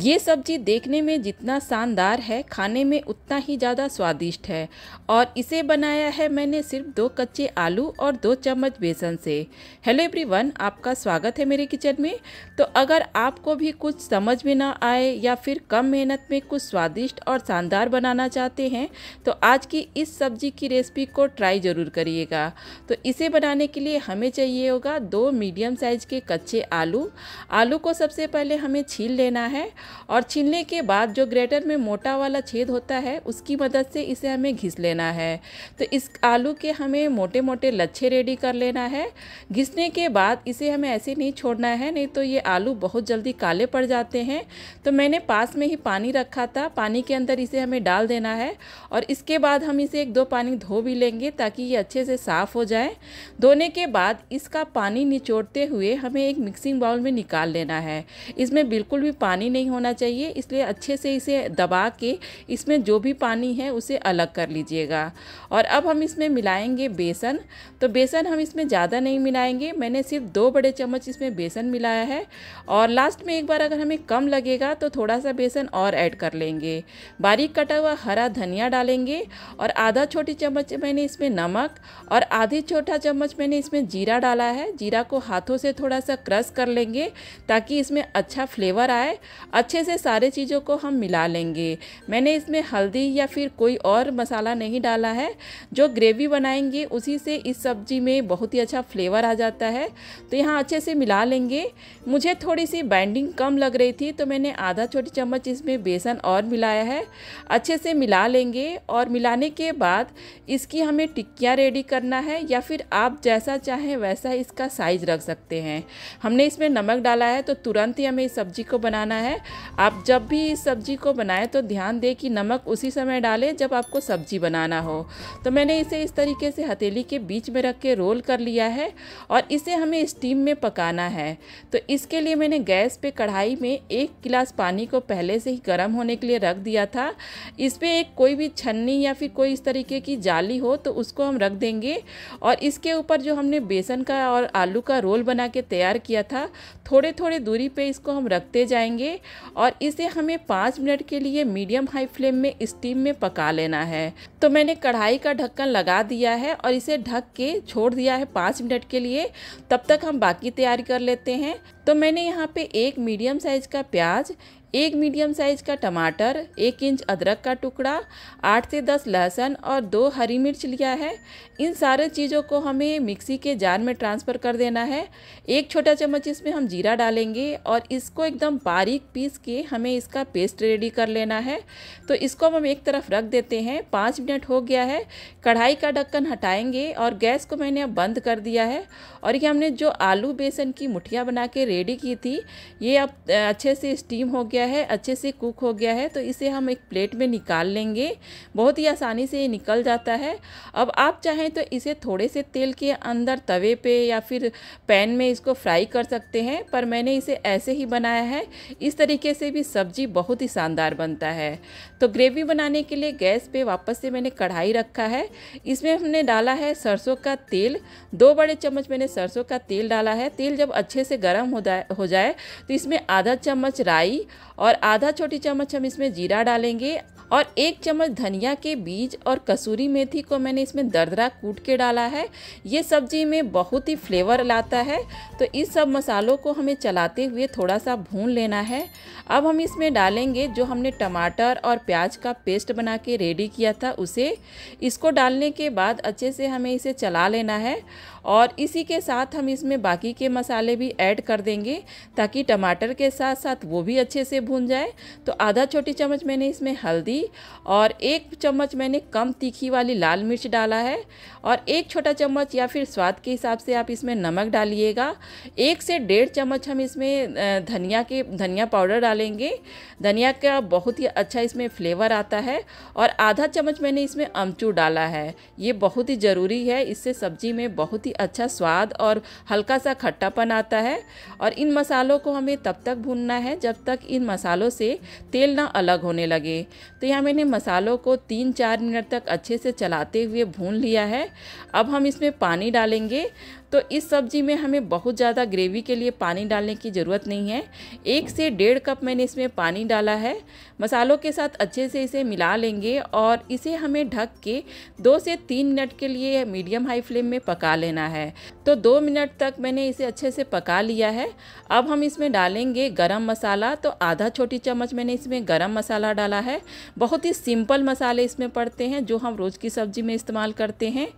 ये सब्जी देखने में जितना शानदार है खाने में उतना ही ज़्यादा स्वादिष्ट है और इसे बनाया है मैंने सिर्फ दो कच्चे आलू और दो चम्मच बेसन से हेलो एवरीवन आपका स्वागत है मेरे किचन में तो अगर आपको भी कुछ समझ में ना आए या फिर कम मेहनत में कुछ स्वादिष्ट और शानदार बनाना चाहते हैं तो आज की इस सब्जी की रेसिपी को ट्राई ज़रूर करिएगा तो इसे बनाने के लिए हमें चाहिए होगा दो मीडियम साइज़ के कच्चे आलू आलू को सबसे पहले हमें छील लेना है और छीलने के बाद जो ग्रेटर में मोटा वाला छेद होता है उसकी मदद से इसे हमें घिस लेना है तो इस आलू के हमें मोटे मोटे लच्छे रेडी कर लेना है घिसने के बाद इसे हमें ऐसे नहीं छोड़ना है नहीं तो ये आलू बहुत जल्दी काले पड़ जाते हैं तो मैंने पास में ही पानी रखा था पानी के अंदर इसे हमें डाल देना है और इसके बाद हम इसे एक दो पानी धो भी लेंगे ताकि ये अच्छे से साफ़ हो जाए धोने के बाद इसका पानी निचोड़ते हुए हमें एक मिक्सिंग बाउल में निकाल लेना है इसमें बिल्कुल भी पानी नहीं होना चाहिए इसलिए अच्छे से इसे दबा के इसमें जो भी पानी है उसे अलग कर लीजिएगा और अब हम इसमें मिलाएंगे बेसन तो बेसन हम इसमें ज़्यादा नहीं मिलाएंगे मैंने सिर्फ दो बड़े चम्मच इसमें बेसन मिलाया है और लास्ट में एक बार अगर हमें कम लगेगा तो थोड़ा सा बेसन और ऐड कर लेंगे बारीक कटा हुआ हरा धनिया डालेंगे और आधा छोटी चम्मच मैंने इसमें नमक और आधी छोटा चम्मच मैंने इसमें जीरा डाला है जीरा को हाथों से थोड़ा सा क्रश कर लेंगे ताकि इसमें अच्छा फ्लेवर आए अच्छे से सारे चीज़ों को हम मिला लेंगे मैंने इसमें हल्दी या फिर कोई और मसाला नहीं डाला है जो ग्रेवी बनाएंगे उसी से इस सब्जी में बहुत ही अच्छा फ्लेवर आ जाता है तो यहाँ अच्छे से मिला लेंगे मुझे थोड़ी सी बाइंडिंग कम लग रही थी तो मैंने आधा छोटी चम्मच इसमें बेसन और मिलाया है अच्छे से मिला लेंगे और मिलाने के बाद इसकी हमें टिक्कियाँ रेडी करना है या फिर आप जैसा चाहें वैसा इसका साइज रख सकते हैं हमने इसमें नमक डाला है तो तुरंत ही हमें इस सब्जी को बनाना है आप जब भी इस सब्ज़ी को बनाएं तो ध्यान दें कि नमक उसी समय डालें जब आपको सब्ज़ी बनाना हो तो मैंने इसे इस तरीके से हथेली के बीच में रख के रोल कर लिया है और इसे हमें स्टीम में पकाना है तो इसके लिए मैंने गैस पे कढ़ाई में एक गिलास पानी को पहले से ही गर्म होने के लिए रख दिया था इस पर एक कोई भी छन्नी या फिर कोई इस तरीके की जाली हो तो उसको हम रख देंगे और इसके ऊपर जो हमने बेसन का और आलू का रोल बना के तैयार किया था थोड़े थोड़े दूरी पे इसको हम रखते जाएंगे और इसे हमें पाँच मिनट के लिए मीडियम हाई फ्लेम में स्टीम में पका लेना है तो मैंने कढ़ाई का ढक्कन लगा दिया है और इसे ढक के छोड़ दिया है पाँच मिनट के लिए तब तक हम बाकी तैयारी कर लेते हैं तो मैंने यहाँ पे एक मीडियम साइज़ का प्याज एक मीडियम साइज़ का टमाटर एक इंच अदरक का टुकड़ा आठ से दस लहसुन और दो हरी मिर्च लिया है इन सारे चीज़ों को हमें मिक्सी के जार में ट्रांसफ़र कर देना है एक छोटा चम्मच इसमें हम जीरा डालेंगे और इसको एकदम बारीक पीस के हमें इसका पेस्ट रेडी कर लेना है तो इसको हम एक तरफ रख देते हैं पाँच मिनट हो गया है कढ़ाई का ढक्कन हटाएँगे और गैस को मैंने अब बंद कर दिया है और ये हमने जो आलू बेसन की मुठिया बना के रेडी की थी ये अब अच्छे से स्टीम हो गया है अच्छे से कुक हो गया है तो इसे हम एक प्लेट में निकाल लेंगे बहुत ही आसानी से ये निकल जाता है अब आप चाहें तो इसे थोड़े से तेल के अंदर तवे पे या फिर पैन में इसको फ्राई कर सकते हैं पर मैंने इसे ऐसे ही बनाया है इस तरीके से भी सब्जी बहुत ही शानदार बनता है तो ग्रेवी बनाने के लिए गैस पर वापस से मैंने कढ़ाई रखा है इसमें हमने डाला है सरसों का तेल दो बड़े चम्मच मैंने सरसों का तेल डाला है तेल जब अच्छे से गर्म हो हो जाए तो इसमें आधा चम्मच राई और आधा छोटी चम्मच हम इसमें जीरा डालेंगे और एक चम्मच धनिया के बीज और कसूरी मेथी को मैंने इसमें दरदरा कूट के डाला है ये सब्जी में बहुत ही फ्लेवर लाता है तो इस सब मसालों को हमें चलाते हुए थोड़ा सा भून लेना है अब हम इसमें डालेंगे जो हमने टमाटर और प्याज का पेस्ट बना के रेडी किया था उसे इसको डालने के बाद अच्छे से हमें इसे चला लेना है और इसी के साथ हम इसमें बाकी के मसाले भी ऐड कर देंगे ताकि टमाटर के साथ साथ वो भी अच्छे से भून जाए तो आधा छोटी चम्मच मैंने इसमें हल्दी डाली और एक चम्मच मैंने कम तीखी वाली लाल मिर्च डाला है और एक छोटा चम्मच या फिर स्वाद के हिसाब से आप इसमें नमक डालिएगा एक से डेढ़ चम्मच हम इसमें धनिया के धनिया पाउडर डालेंगे धनिया का बहुत ही अच्छा इसमें फ्लेवर आता है और आधा चम्मच मैंने इसमें अमचूर डाला है ये बहुत ही ज़रूरी है इससे सब्जी में बहुत ही अच्छा स्वाद और हल्का सा खट्टापन आता है और इन मसालों को हमें तब तक भूनना है जब तक इन मसालों से तेल ना अलग होने लगे तो यहाँ मैंने मसालों को तीन चार मिनट तक अच्छे से चलाते हुए भून लिया है अब हम इसमें पानी डालेंगे तो इस सब्जी में हमें बहुत ज़्यादा ग्रेवी के लिए पानी डालने की ज़रूरत नहीं है एक से डेढ़ कप मैंने इसमें पानी डाला है मसालों के साथ अच्छे से इसे मिला लेंगे और इसे हमें ढक के दो से तीन मिनट के लिए मीडियम हाई फ्लेम में पका लेना है तो दो मिनट तक मैंने इसे अच्छे से पका लिया है अब हम इसमें डालेंगे गरम मसाला तो आधा छोटी चम्मच मैंने इसमें गरम मसाला डाला है बहुत ही सिंपल मसाले इसमें पड़ते हैं जो हम रोज़ की सब्ज़ी में इस्तेमाल करते हैं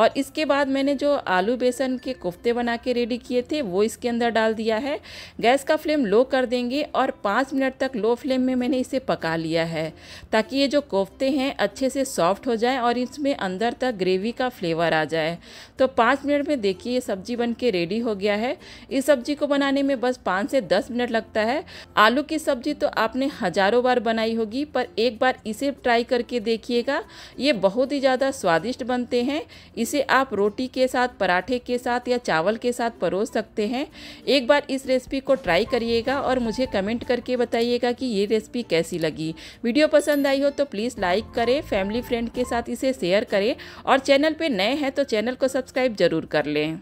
और इसके बाद मैंने जो आलू बेसन बेसन के कोफ्ते बना के रेडी किए थे वो इसके अंदर डाल दिया है गैस का फ्लेम लो कर देंगे और पाँच मिनट तक लो फ्लेम में मैंने इसे पका लिया है ताकि ये जो कोफ्ते हैं अच्छे से सॉफ्ट हो जाए और इसमें अंदर तक ग्रेवी का फ्लेवर आ जाए तो पाँच मिनट में देखिए ये सब्जी बन के रेडी हो गया है इस सब्जी को बनाने में बस पाँच से दस मिनट लगता है आलू की सब्जी तो आपने हज़ारों बार बनाई होगी पर एक बार इसे ट्राई करके देखिएगा ये बहुत ही ज़्यादा स्वादिष्ट बनते हैं इसे आप रोटी के साथ पराठे के के साथ या चावल के साथ परोस सकते हैं एक बार इस रेसिपी को ट्राई करिएगा और मुझे कमेंट करके बताइएगा कि ये रेसिपी कैसी लगी वीडियो पसंद आई हो तो प्लीज़ लाइक करें फैमिली फ्रेंड के साथ इसे शेयर करें और चैनल पर नए हैं तो चैनल को सब्सक्राइब ज़रूर कर लें